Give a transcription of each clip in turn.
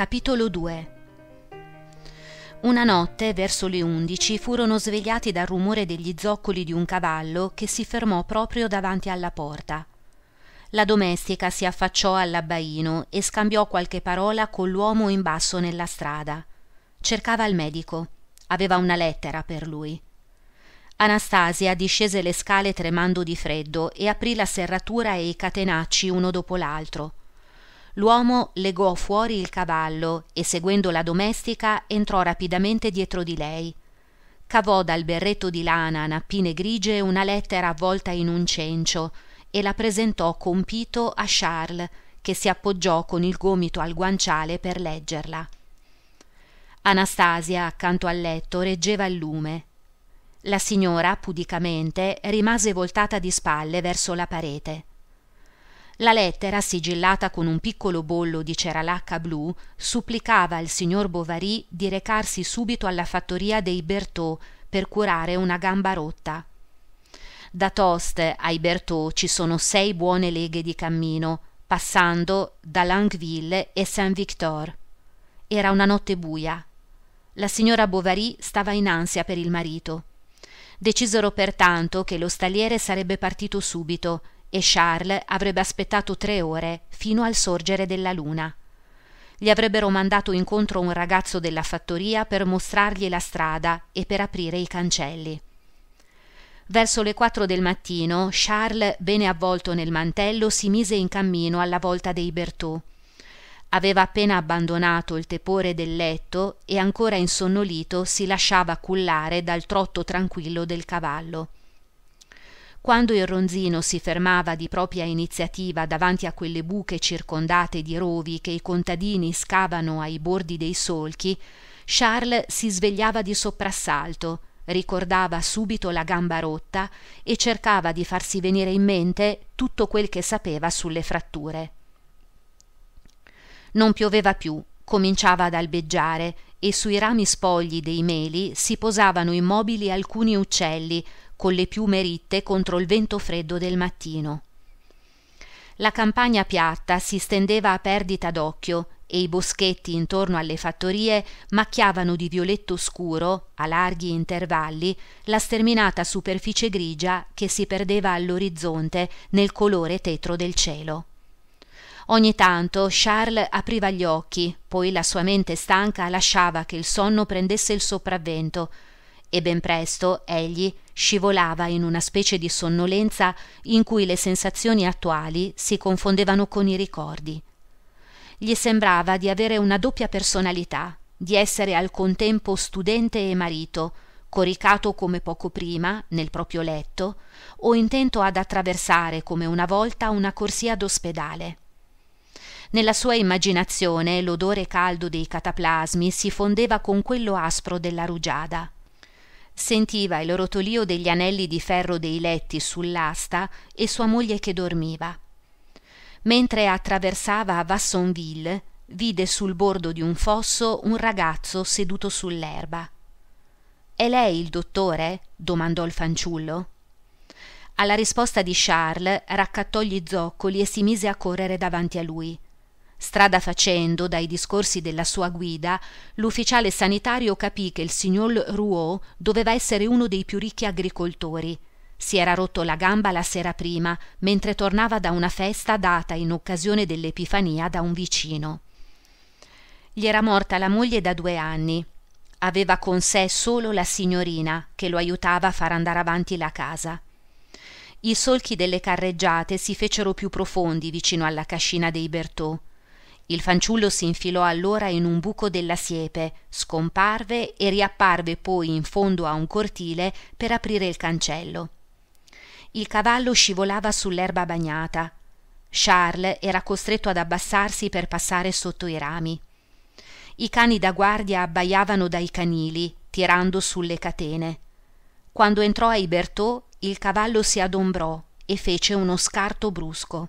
Capitolo 2 una notte, verso le undici, furono svegliati dal rumore degli zoccoli di un cavallo che si fermò proprio davanti alla porta. La domestica si affacciò all'abbaino e scambiò qualche parola con l'uomo in basso nella strada. Cercava il medico. Aveva una lettera per lui. Anastasia discese le scale tremando di freddo e aprì la serratura e i catenacci uno dopo l'altro. L'uomo legò fuori il cavallo e, seguendo la domestica, entrò rapidamente dietro di lei. Cavò dal berretto di lana a nappine grigie una lettera avvolta in un cencio e la presentò compito a Charles, che si appoggiò con il gomito al guanciale per leggerla. Anastasia, accanto al letto, reggeva il lume. La signora, pudicamente, rimase voltata di spalle verso la parete la lettera sigillata con un piccolo bollo di ceralacca blu supplicava il signor bovary di recarsi subito alla fattoria dei bertaux per curare una gamba rotta da tost ai bertaux ci sono sei buone leghe di cammino passando da Langueville e Saint-Victor era una notte buia. la signora bovary stava in ansia per il marito decisero pertanto che lo stalliere sarebbe partito subito e Charles avrebbe aspettato tre ore fino al sorgere della luna. Gli avrebbero mandato incontro un ragazzo della fattoria per mostrargli la strada e per aprire i cancelli. Verso le quattro del mattino, Charles, bene avvolto nel mantello, si mise in cammino alla volta dei Bertaux. Aveva appena abbandonato il tepore del letto e ancora insonnolito si lasciava cullare dal trotto tranquillo del cavallo quando il ronzino si fermava di propria iniziativa davanti a quelle buche circondate di rovi che i contadini scavano ai bordi dei solchi charles si svegliava di soprassalto ricordava subito la gamba rotta e cercava di farsi venire in mente tutto quel che sapeva sulle fratture non pioveva più cominciava ad albeggiare e sui rami spogli dei meli si posavano immobili alcuni uccelli con le piume ritte contro il vento freddo del mattino. La campagna piatta si stendeva a perdita d'occhio e i boschetti intorno alle fattorie macchiavano di violetto scuro, a larghi intervalli, la sterminata superficie grigia che si perdeva all'orizzonte nel colore tetro del cielo. Ogni tanto Charles apriva gli occhi, poi la sua mente stanca lasciava che il sonno prendesse il sopravvento, e ben presto egli, scivolava in una specie di sonnolenza in cui le sensazioni attuali si confondevano con i ricordi. Gli sembrava di avere una doppia personalità, di essere al contempo studente e marito, coricato come poco prima nel proprio letto, o intento ad attraversare come una volta una corsia d'ospedale. Nella sua immaginazione l'odore caldo dei cataplasmi si fondeva con quello aspro della rugiada sentiva il rotolio degli anelli di ferro dei letti sull'asta e sua moglie che dormiva. Mentre attraversava Vassonville, vide sul bordo di un fosso un ragazzo seduto sull'erba. È lei il dottore? domandò il fanciullo. Alla risposta di Charles raccattò gli zoccoli e si mise a correre davanti a lui. Strada facendo, dai discorsi della sua guida, l'ufficiale sanitario capì che il signor Rouault doveva essere uno dei più ricchi agricoltori. Si era rotto la gamba la sera prima, mentre tornava da una festa data in occasione dell'Epifania da un vicino. Gli era morta la moglie da due anni. Aveva con sé solo la signorina, che lo aiutava a far andare avanti la casa i solchi delle carreggiate si fecero più profondi vicino alla cascina dei Bertaux il fanciullo s'infilò allora in un buco della siepe scomparve e riapparve poi in fondo a un cortile per aprire il cancello il cavallo scivolava sull'erba bagnata charles era costretto ad abbassarsi per passare sotto i rami i cani da guardia abbaiavano dai canili tirando sulle catene quando entrò ai bertò il cavallo si adombrò e fece uno scarto brusco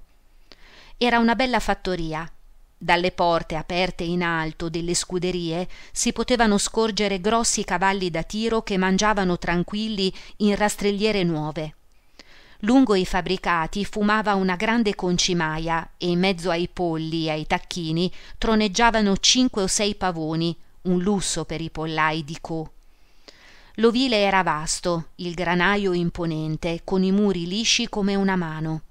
era una bella fattoria dalle porte aperte in alto delle scuderie si potevano scorgere grossi cavalli da tiro che mangiavano tranquilli in rastrelliere nuove. Lungo i fabbricati fumava una grande concimaia e in mezzo ai polli e ai tacchini troneggiavano cinque o sei pavoni, un lusso per i pollai di Co. L'ovile era vasto, il granaio imponente, con i muri lisci come una mano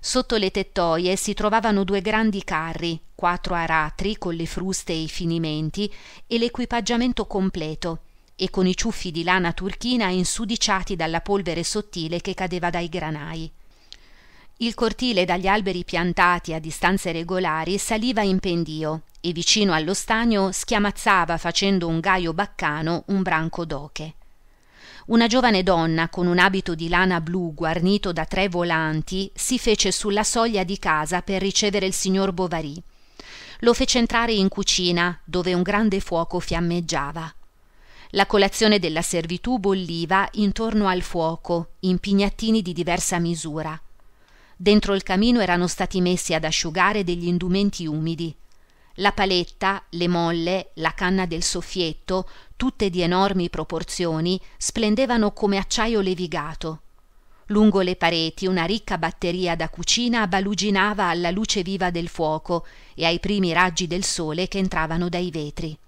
Sotto le tettoie si trovavano due grandi carri, quattro aratri con le fruste e i finimenti e l'equipaggiamento completo, e con i ciuffi di lana turchina insudiciati dalla polvere sottile che cadeva dai granai. Il cortile dagli alberi piantati a distanze regolari saliva in pendio e vicino allo stagno schiamazzava facendo un gaio baccano un branco d'oche una giovane donna con un abito di lana blu guarnito da tre volanti si fece sulla soglia di casa per ricevere il signor Bovary. Lo fece entrare in cucina, dove un grande fuoco fiammeggiava. La colazione della servitù bolliva intorno al fuoco, in pignattini di diversa misura. Dentro il camino erano stati messi ad asciugare degli indumenti umidi. La paletta, le molle, la canna del soffietto, tutte di enormi proporzioni, splendevano come acciaio levigato. Lungo le pareti una ricca batteria da cucina baluginava alla luce viva del fuoco e ai primi raggi del sole che entravano dai vetri.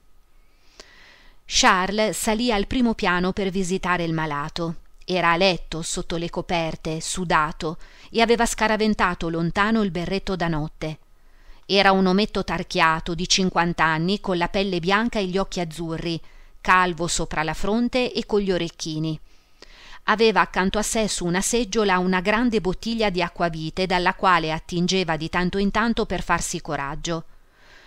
Charles salì al primo piano per visitare il malato. Era a letto sotto le coperte, sudato, e aveva scaraventato lontano il berretto da notte. Era un ometto tarchiato di cinquant'anni con la pelle bianca e gli occhi azzurri, calvo sopra la fronte e con gli orecchini. Aveva accanto a sé su una seggiola una grande bottiglia di acquavite dalla quale attingeva di tanto in tanto per farsi coraggio.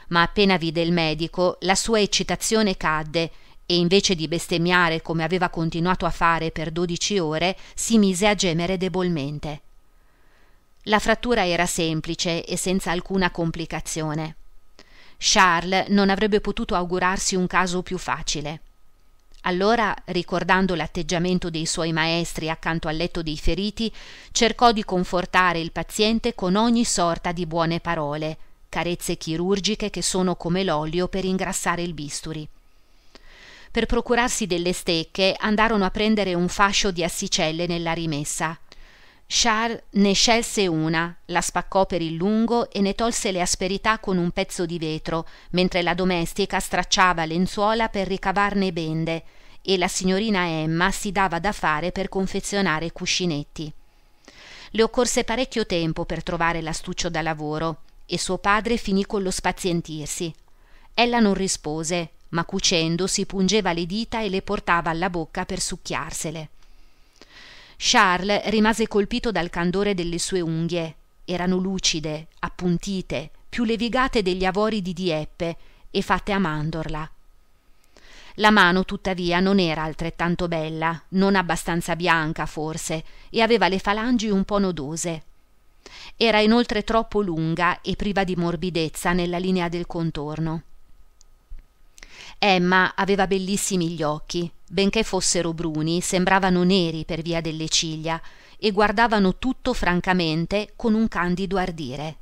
Ma appena vide il medico, la sua eccitazione cadde e invece di bestemmiare come aveva continuato a fare per dodici ore, si mise a gemere debolmente. La frattura era semplice e senza alcuna complicazione. Charles non avrebbe potuto augurarsi un caso più facile. Allora, ricordando l'atteggiamento dei suoi maestri accanto al letto dei feriti, cercò di confortare il paziente con ogni sorta di buone parole, carezze chirurgiche che sono come l'olio per ingrassare il bisturi. Per procurarsi delle stecche andarono a prendere un fascio di assicelle nella rimessa. Charles ne scelse una, la spaccò per il lungo e ne tolse le asperità con un pezzo di vetro, mentre la domestica stracciava lenzuola per ricavarne bende e la signorina Emma si dava da fare per confezionare cuscinetti. Le occorse parecchio tempo per trovare l'astuccio da lavoro e suo padre finì con lo spazientirsi. Ella non rispose, ma cucendo si pungeva le dita e le portava alla bocca per succhiarsele. Charles rimase colpito dal candore delle sue unghie. Erano lucide, appuntite, più levigate degli avori di Dieppe e fatte a mandorla. La mano, tuttavia, non era altrettanto bella, non abbastanza bianca, forse, e aveva le falangi un po' nodose. Era inoltre troppo lunga e priva di morbidezza nella linea del contorno. Emma aveva bellissimi gli occhi, benché fossero bruni, sembravano neri per via delle ciglia e guardavano tutto francamente con un candido ardire.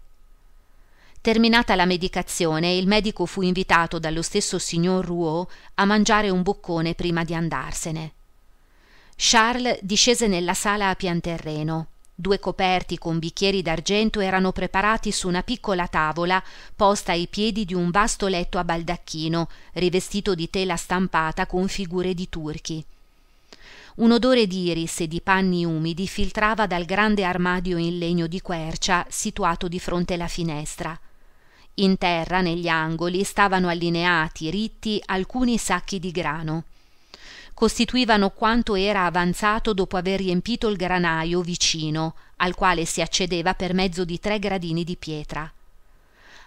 Terminata la medicazione, il medico fu invitato dallo stesso signor Rouault a mangiare un boccone prima di andarsene. Charles discese nella sala a pianterreno due coperti con bicchieri d'argento erano preparati su una piccola tavola posta ai piedi di un vasto letto a baldacchino rivestito di tela stampata con figure di turchi un odore d'iris e di panni umidi filtrava dal grande armadio in legno di quercia situato di fronte alla finestra in terra negli angoli stavano allineati ritti alcuni sacchi di grano costituivano quanto era avanzato dopo aver riempito il granaio vicino, al quale si accedeva per mezzo di tre gradini di pietra.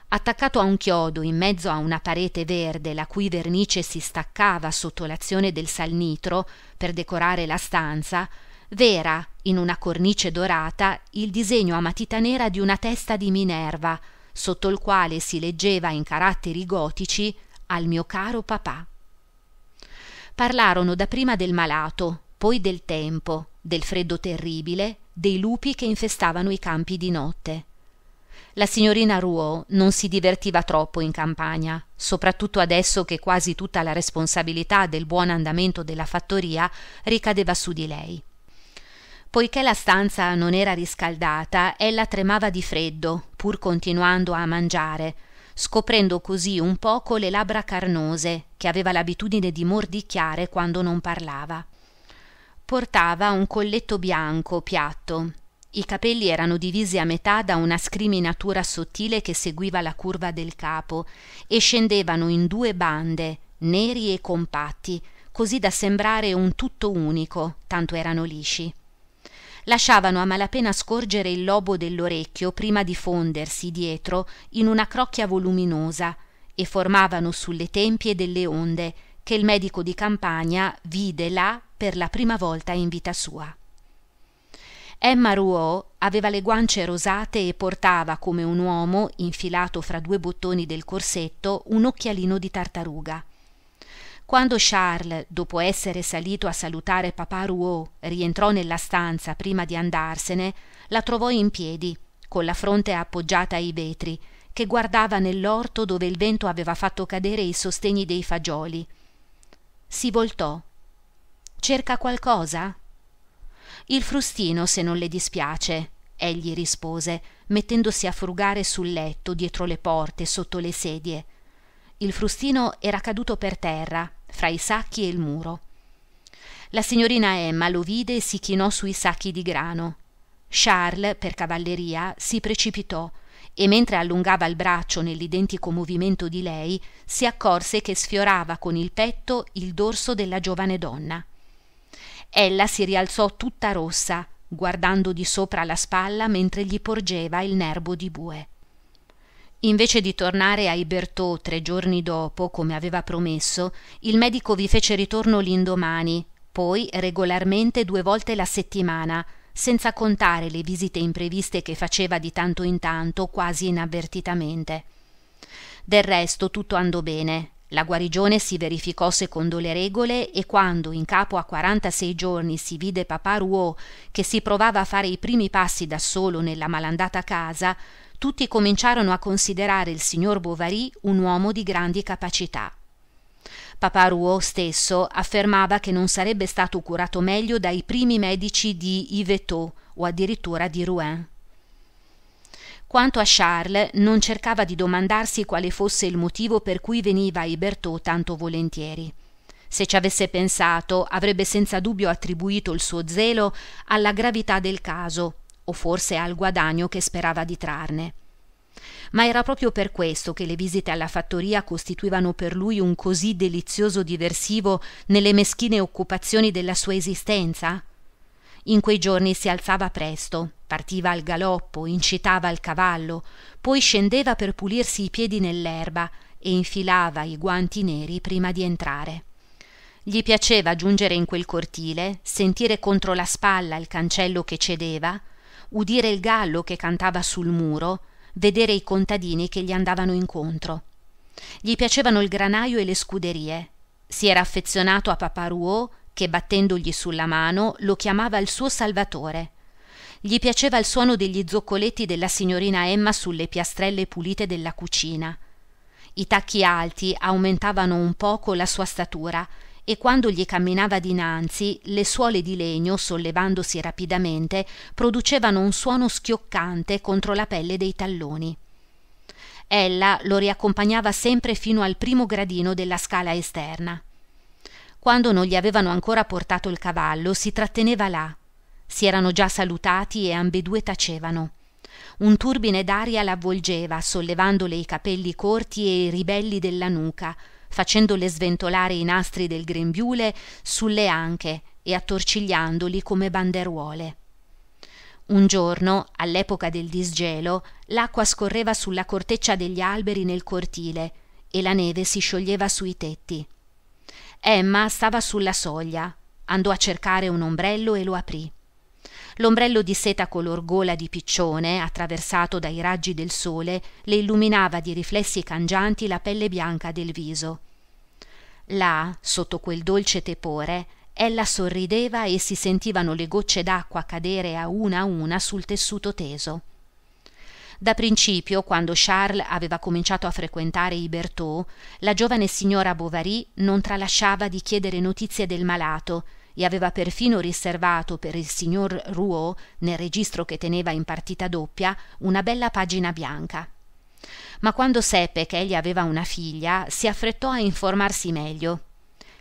Attaccato a un chiodo in mezzo a una parete verde la cui vernice si staccava sotto l'azione del salnitro per decorare la stanza, vera, in una cornice dorata, il disegno a matita nera di una testa di Minerva, sotto il quale si leggeva in caratteri gotici al mio caro papà parlarono dapprima del malato poi del tempo del freddo terribile dei lupi che infestavano i campi di notte la signorina rouault non si divertiva troppo in campagna soprattutto adesso che quasi tutta la responsabilità del buon andamento della fattoria ricadeva su di lei poiché la stanza non era riscaldata ella tremava di freddo pur continuando a mangiare scoprendo così un poco le labbra carnose che aveva l'abitudine di mordicchiare quando non parlava. Portava un colletto bianco piatto. I capelli erano divisi a metà da una scriminatura sottile che seguiva la curva del capo e scendevano in due bande, neri e compatti, così da sembrare un tutto unico, tanto erano lisci lasciavano a malapena scorgere il lobo dell'orecchio prima di fondersi dietro in una crocchia voluminosa e formavano sulle tempie delle onde che il medico di campagna vide là per la prima volta in vita sua. Emma Rouault aveva le guance rosate e portava, come un uomo, infilato fra due bottoni del corsetto, un occhialino di tartaruga. Quando Charles, dopo essere salito a salutare papà Rouault, rientrò nella stanza prima di andarsene, la trovò in piedi, con la fronte appoggiata ai vetri, che guardava nell'orto dove il vento aveva fatto cadere i sostegni dei fagioli. Si voltò. Cerca qualcosa? Il frustino, se non le dispiace, egli rispose, mettendosi a frugare sul letto, dietro le porte, sotto le sedie il frustino era caduto per terra, fra i sacchi e il muro. La signorina Emma lo vide e si chinò sui sacchi di grano. Charles, per cavalleria, si precipitò e mentre allungava il braccio nell'identico movimento di lei, si accorse che sfiorava con il petto il dorso della giovane donna. Ella si rialzò tutta rossa, guardando di sopra la spalla mentre gli porgeva il nerbo di bue. Invece di tornare ai Bertò tre giorni dopo, come aveva promesso, il medico vi fece ritorno l'indomani, poi regolarmente due volte la settimana, senza contare le visite impreviste che faceva di tanto in tanto, quasi inavvertitamente. Del resto tutto andò bene. La guarigione si verificò secondo le regole e quando in capo a 46 giorni si vide papà Ruò che si provava a fare i primi passi da solo nella malandata casa, tutti cominciarono a considerare il signor Bovary un uomo di grandi capacità. Papà Rouault stesso affermava che non sarebbe stato curato meglio dai primi medici di Yvetot o addirittura di Rouen. Quanto a Charles, non cercava di domandarsi quale fosse il motivo per cui veniva a Ibertot tanto volentieri. Se ci avesse pensato, avrebbe senza dubbio attribuito il suo zelo alla gravità del caso o forse al guadagno che sperava di trarne. Ma era proprio per questo che le visite alla fattoria costituivano per lui un così delizioso diversivo nelle meschine occupazioni della sua esistenza? In quei giorni si alzava presto, partiva al galoppo, incitava al cavallo, poi scendeva per pulirsi i piedi nell'erba e infilava i guanti neri prima di entrare. Gli piaceva giungere in quel cortile, sentire contro la spalla il cancello che cedeva, udire il gallo che cantava sul muro vedere i contadini che gli andavano incontro gli piacevano il granaio e le scuderie si era affezionato a papà rouault che battendogli sulla mano lo chiamava il suo salvatore gli piaceva il suono degli zoccoletti della signorina Emma sulle piastrelle pulite della cucina. I tacchi alti aumentavano un poco la sua statura e quando gli camminava dinanzi le suole di legno, sollevandosi rapidamente, producevano un suono schioccante contro la pelle dei talloni. Ella lo riaccompagnava sempre fino al primo gradino della scala esterna. Quando non gli avevano ancora portato il cavallo, si tratteneva là. Si erano già salutati e ambedue tacevano. Un turbine d'aria l'avvolgeva, sollevandole i capelli corti e i ribelli della nuca, facendole sventolare i nastri del grembiule sulle anche e attorcigliandoli come banderuole. Un giorno, all'epoca del disgelo, l'acqua scorreva sulla corteccia degli alberi nel cortile e la neve si scioglieva sui tetti. Emma stava sulla soglia, andò a cercare un ombrello e lo aprì l'ombrello di seta color gola di piccione attraversato dai raggi del sole le illuminava di riflessi cangianti la pelle bianca del viso là sotto quel dolce tepore ella sorrideva e si sentivano le gocce d'acqua cadere a una a una sul tessuto teso da principio, quando Charles aveva cominciato a frequentare i Bertaux, la giovane signora Bovary non tralasciava di chiedere notizie del malato e aveva perfino riservato per il signor Rouault, nel registro che teneva in partita doppia, una bella pagina bianca. Ma quando seppe che egli aveva una figlia, si affrettò a informarsi meglio.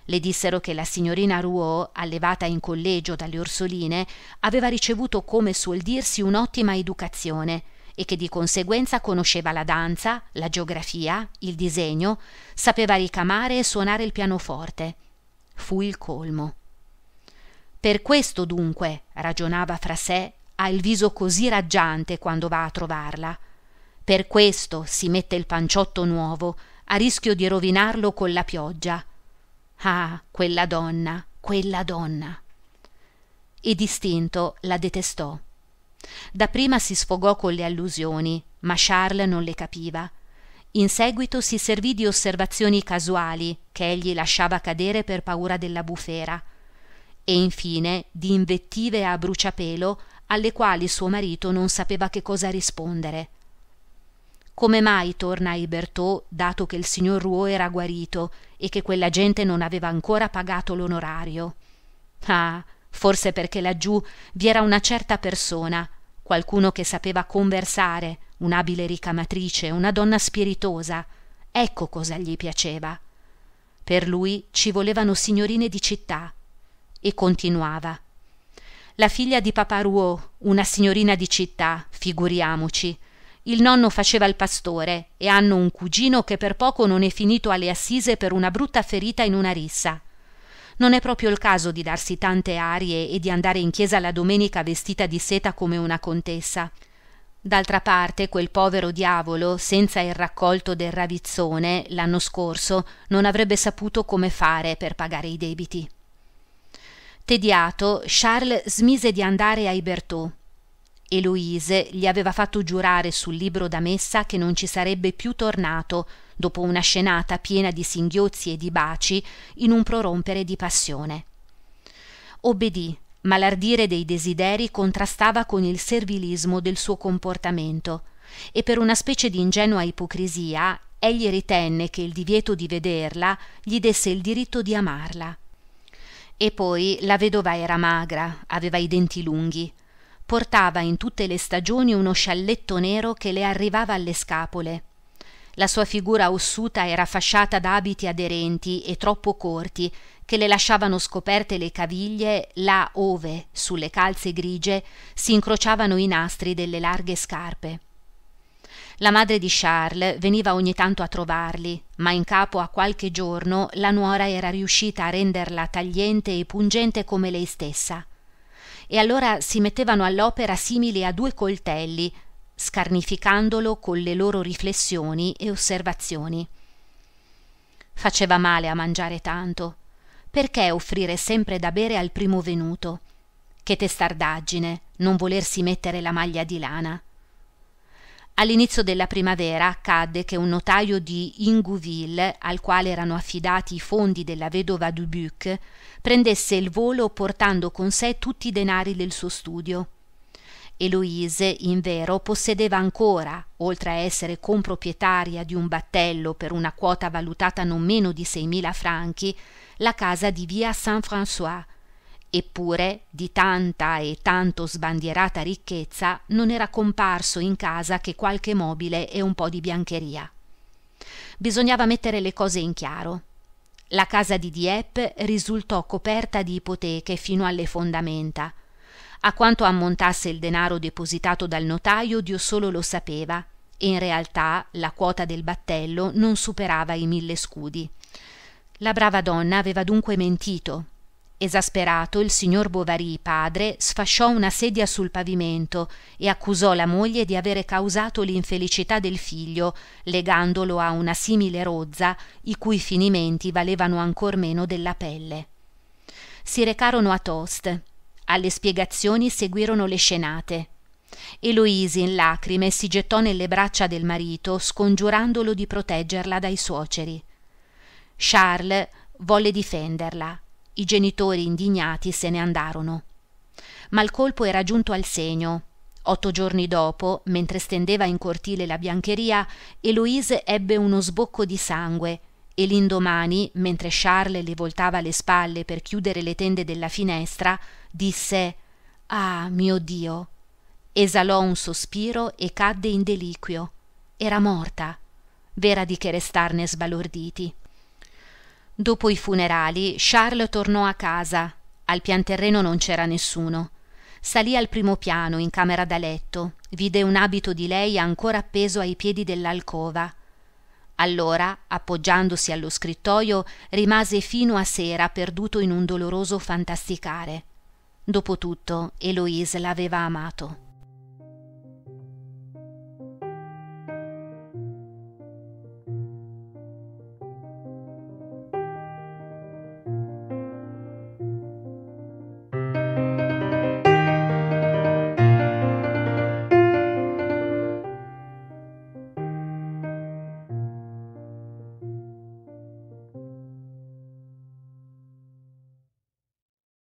Le dissero che la signorina Rouault, allevata in collegio dalle Orsoline, aveva ricevuto, come suol dirsi, un'ottima educazione e che di conseguenza conosceva la danza, la geografia, il disegno, sapeva ricamare e suonare il pianoforte. Fu il colmo. Per questo dunque, ragionava fra sé, ha il viso così raggiante quando va a trovarla. Per questo si mette il panciotto nuovo, a rischio di rovinarlo con la pioggia. Ah, quella donna, quella donna. E distinto la detestò. Dapprima si sfogò con le allusioni, ma Charles non le capiva. In seguito si servì di osservazioni casuali che egli lasciava cadere per paura della bufera e infine di invettive a bruciapelo alle quali suo marito non sapeva che cosa rispondere. Come mai torna ai Bertò, dato che il signor Rouault era guarito e che quella gente non aveva ancora pagato l'onorario? Ah, forse perché laggiù vi era una certa persona, qualcuno che sapeva conversare, un'abile ricamatrice, una donna spiritosa. Ecco cosa gli piaceva. Per lui ci volevano signorine di città, e continuava la figlia di papà rouault una signorina di città figuriamoci il nonno faceva il pastore e hanno un cugino che per poco non è finito alle assise per una brutta ferita in una rissa non è proprio il caso di darsi tante arie e di andare in chiesa la domenica vestita di seta come una contessa d'altra parte quel povero diavolo senza il raccolto del ravizzone l'anno scorso non avrebbe saputo come fare per pagare i debiti Tediato, Charles smise di andare ai Bertaux. Eloise gli aveva fatto giurare sul libro da messa che non ci sarebbe più tornato, dopo una scenata piena di singhiozzi e di baci, in un prorompere di passione. Obbedì, ma l'ardire dei desideri contrastava con il servilismo del suo comportamento, e per una specie di ingenua ipocrisia egli ritenne che il divieto di vederla gli desse il diritto di amarla e poi la vedova era magra aveva i denti lunghi portava in tutte le stagioni uno scialletto nero che le arrivava alle scapole la sua figura ossuta era fasciata da abiti aderenti e troppo corti che le lasciavano scoperte le caviglie là ove sulle calze grigie si incrociavano i nastri delle larghe scarpe la madre di charles veniva ogni tanto a trovarli ma in capo a qualche giorno la nuora era riuscita a renderla tagliente e pungente come lei stessa e allora si mettevano all'opera simili a due coltelli scarnificandolo con le loro riflessioni e osservazioni faceva male a mangiare tanto perché offrire sempre da bere al primo venuto che testardaggine non volersi mettere la maglia di lana All'inizio della primavera accadde che un notaio di Ingouville, al quale erano affidati i fondi della vedova Dubuc, prendesse il volo portando con sé tutti i denari del suo studio. Eloise, invero, possedeva ancora, oltre a essere comproprietaria di un battello per una quota valutata non meno di seimila franchi, la casa di via Saint-François, eppure di tanta e tanto sbandierata ricchezza non era comparso in casa che qualche mobile e un po di biancheria bisognava mettere le cose in chiaro la casa di Dieppe risultò coperta di ipoteche fino alle fondamenta a quanto ammontasse il denaro depositato dal notaio Dio solo lo sapeva e in realtà la quota del battello non superava i mille scudi la brava donna aveva dunque mentito esasperato il signor bovary padre sfasciò una sedia sul pavimento e accusò la moglie di avere causato l'infelicità del figlio legandolo a una simile rozza i cui finimenti valevano ancor meno della pelle si recarono a tost alle spiegazioni seguirono le scenate Eloise, in lacrime si gettò nelle braccia del marito scongiurandolo di proteggerla dai suoceri Charles volle difenderla i genitori indignati se ne andarono. Ma il colpo era giunto al segno. Otto giorni dopo, mentre stendeva in cortile la biancheria, Eloise ebbe uno sbocco di sangue e l'indomani, mentre Charles le voltava le spalle per chiudere le tende della finestra, disse Ah, mio Dio! Esalò un sospiro e cadde in deliquio. Era morta. V'era di che restarne sbalorditi. Dopo i funerali, Charles tornò a casa. Al pian terreno non c'era nessuno. Salì al primo piano, in camera da letto. Vide un abito di lei ancora appeso ai piedi dell'alcova. Allora, appoggiandosi allo scrittoio, rimase fino a sera perduto in un doloroso fantasticare. Dopotutto, Eloise l'aveva amato.